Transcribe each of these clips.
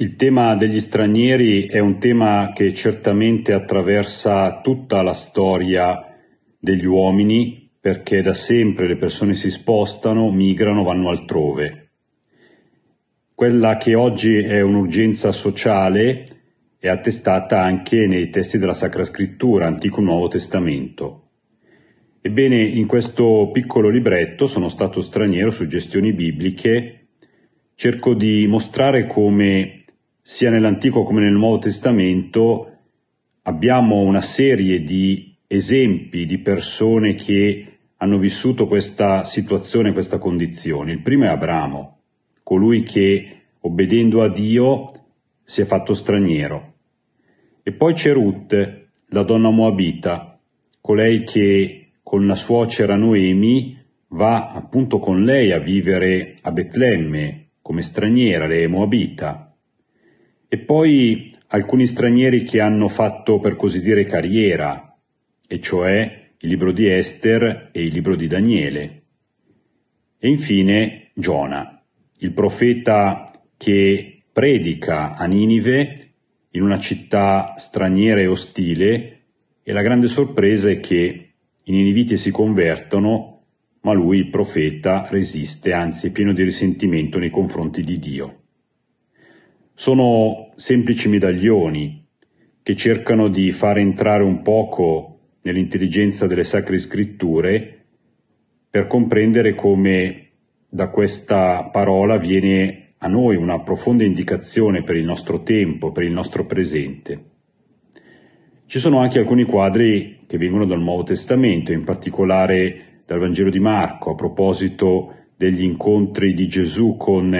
Il tema degli stranieri è un tema che certamente attraversa tutta la storia degli uomini perché da sempre le persone si spostano, migrano, vanno altrove. Quella che oggi è un'urgenza sociale è attestata anche nei testi della Sacra Scrittura, Antico e Nuovo Testamento. Ebbene, in questo piccolo libretto, Sono stato straniero, suggestioni bibliche, cerco di mostrare come sia nell'Antico come nel Nuovo Testamento abbiamo una serie di esempi di persone che hanno vissuto questa situazione, questa condizione. Il primo è Abramo, colui che obbedendo a Dio si è fatto straniero. E poi c'è Ruth, la donna moabita, colei che con la suocera Noemi va appunto con lei a vivere a Betlemme come straniera, lei è moabita. E poi alcuni stranieri che hanno fatto per così dire carriera, e cioè il libro di Esther e il libro di Daniele. E infine Giona, il profeta che predica a Ninive in una città straniera e ostile e la grande sorpresa è che i niniviti si convertono, ma lui, il profeta, resiste, anzi è pieno di risentimento nei confronti di Dio. Sono semplici medaglioni che cercano di far entrare un poco nell'intelligenza delle sacre scritture per comprendere come da questa parola viene a noi una profonda indicazione per il nostro tempo, per il nostro presente. Ci sono anche alcuni quadri che vengono dal Nuovo Testamento, in particolare dal Vangelo di Marco, a proposito degli incontri di Gesù con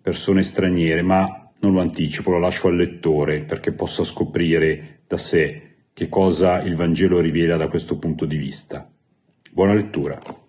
persone straniere, ma non lo anticipo, lo lascio al lettore perché possa scoprire da sé che cosa il Vangelo rivela da questo punto di vista. Buona lettura.